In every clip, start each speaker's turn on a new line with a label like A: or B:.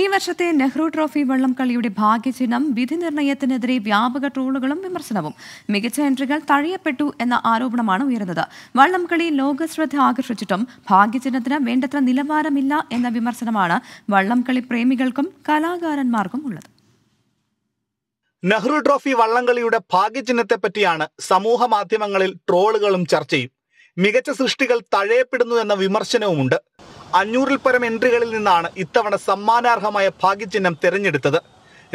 A: ഈ വർഷത്തെ നെഹ്റു ട്രോഫി വള്ളംകളിയുടെ ഭാഗ്യചിഹ്നം വിധി നിർണയത്തിനെതിരെ വ്യാപക ട്രോളുകളും വിമർശനവും മികച്ച എൻട്രികൾ തഴയപ്പെട്ടു എന്ന ആരോപണമാണ് ഉയരുന്നത് വള്ളംകളി ലോകശ്രദ്ധ ആകർഷിച്ചിട്ടും ഭാഗ്യചിഹ്നത്തിന് വേണ്ടത്ര നിലവാരമില്ല എന്ന വിമർശനമാണ് വള്ളംകളി പ്രേമികൾക്കും കലാകാരന്മാർക്കും ഉള്ളത്
B: നെഹ്റു ട്രോഫി വള്ളംകളിയുടെ ഭാഗ്യചിഹ്നത്തെപ്പറ്റിയാണ് സമൂഹ മാധ്യമങ്ങളിൽ ട്രോളുകളും ചർച്ചയും മികച്ച സൃഷ്ടികൾ തഴയപ്പെടുന്നു എന്ന വിമർശനവുമുണ്ട് അഞ്ഞൂറിൽ പരം എൻട്രികളിൽ നിന്നാണ് ഇത്തവണ സമ്മാനാർഹമായ ഭാഗ്യചിഹ്നം തിരഞ്ഞെടുത്തത്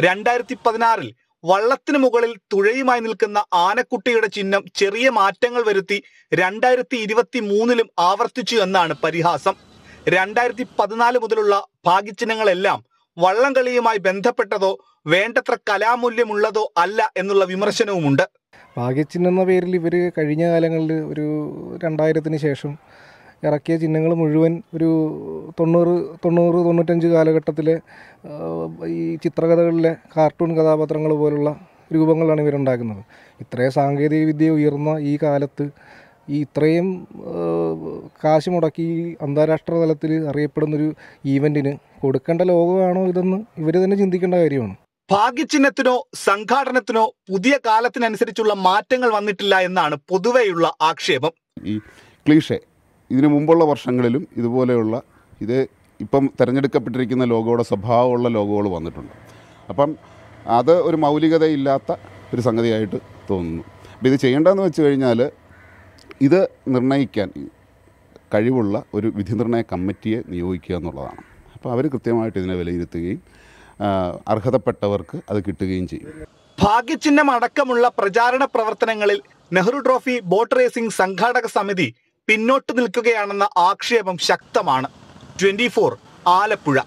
B: രണ്ടായിരത്തി പതിനാറിൽ വള്ളത്തിന് മുകളിൽ തുഴയുമായി നിൽക്കുന്ന ആനക്കുട്ടിയുടെ ചിഹ്നം ചെറിയ മാറ്റങ്ങൾ വരുത്തി രണ്ടായിരത്തി ഇരുപത്തി മൂന്നിലും ആവർത്തിച്ചു എന്നാണ് പരിഹാസം രണ്ടായിരത്തി പതിനാല് മുതലുള്ള ഭാഗ്യചിഹ്നങ്ങളെല്ലാം വള്ളംകളിയുമായി ബന്ധപ്പെട്ടതോ വേണ്ടത്ര കലാമൂല്യമുള്ളതോ അല്ല എന്നുള്ള വിമർശനവുമുണ്ട്
C: ഭാഗ്യചിഹ്നം എന്ന പേരിൽ ഇവർ കഴിഞ്ഞ കാലങ്ങളിൽ ഒരു രണ്ടായിരത്തിന് ശേഷം ഇറക്കിയ ചിഹ്നങ്ങൾ മുഴുവൻ ഒരു തൊണ്ണൂറ് തൊണ്ണൂറ് തൊണ്ണൂറ്റഞ്ച് കാലഘട്ടത്തിലെ ഈ ചിത്രകഥകളിലെ കാർട്ടൂൺ കഥാപാത്രങ്ങൾ പോലുള്ള രൂപങ്ങളാണ് ഇവരുണ്ടാക്കുന്നത് ഇത്രയും സാങ്കേതിക വിദ്യ ഉയർന്ന ഈ കാലത്ത് ഈ ഇത്രയും കാശ് മുടക്കി അന്താരാഷ്ട്ര തലത്തിൽ അറിയപ്പെടുന്നൊരു ഈവൻറ്റിന് കൊടുക്കേണ്ട ലോകമാണോ ഇതെന്ന് ഇവർ തന്നെ ചിന്തിക്കേണ്ട കാര്യമാണ്
B: ഭാഗ്യചിഹ്നത്തിനോ സംഘാടനത്തിനോ പുതിയ കാലത്തിനനുസരിച്ചുള്ള മാറ്റങ്ങൾ വന്നിട്ടില്ല എന്നാണ് പൊതുവെയുള്ള ആക്ഷേപം
D: ഈ ക്ലീഷെ ഇതിനു മുമ്പുള്ള വർഷങ്ങളിലും ഇതുപോലെയുള്ള ഇത് ഇപ്പം തിരഞ്ഞെടുക്കപ്പെട്ടിരിക്കുന്ന ലോഗോയുടെ സ്വഭാവമുള്ള ലോഗോകൾ വന്നിട്ടുണ്ട് അപ്പം അത് ഒരു മൗലികതയില്ലാത്ത ഒരു സംഗതിയായിട്ട് തോന്നുന്നു അപ്പം ഇത് ചെയ്യേണ്ടതെന്ന് വെച്ച് കഴിഞ്ഞാൽ ഇത് നിർണ്ണയിക്കാൻ കഴിവുള്ള ഒരു വിധിനിർണ്ണയ കമ്മിറ്റിയെ നിയോഗിക്കുക എന്നുള്ളതാണ് അപ്പോൾ അവർ കൃത്യമായിട്ട് ഇതിനെ വിലയിരുത്തുകയും അർഹതപ്പെട്ടവർക്ക് അത് കിട്ടുകയും ചെയ്യും
B: ഭാഗ്യചിഹ്നം അടക്കമുള്ള പ്രചാരണ പ്രവർത്തനങ്ങളിൽ നെഹ്റു ട്രോഫി ബോട്ട് റേസിംഗ് സംഘാടക സമിതി പിന്നോട്ട് നിൽക്കുകയാണെന്ന ആക്ഷേപം ശക്തമാണ് ട്വന്റി ആലപ്പുഴ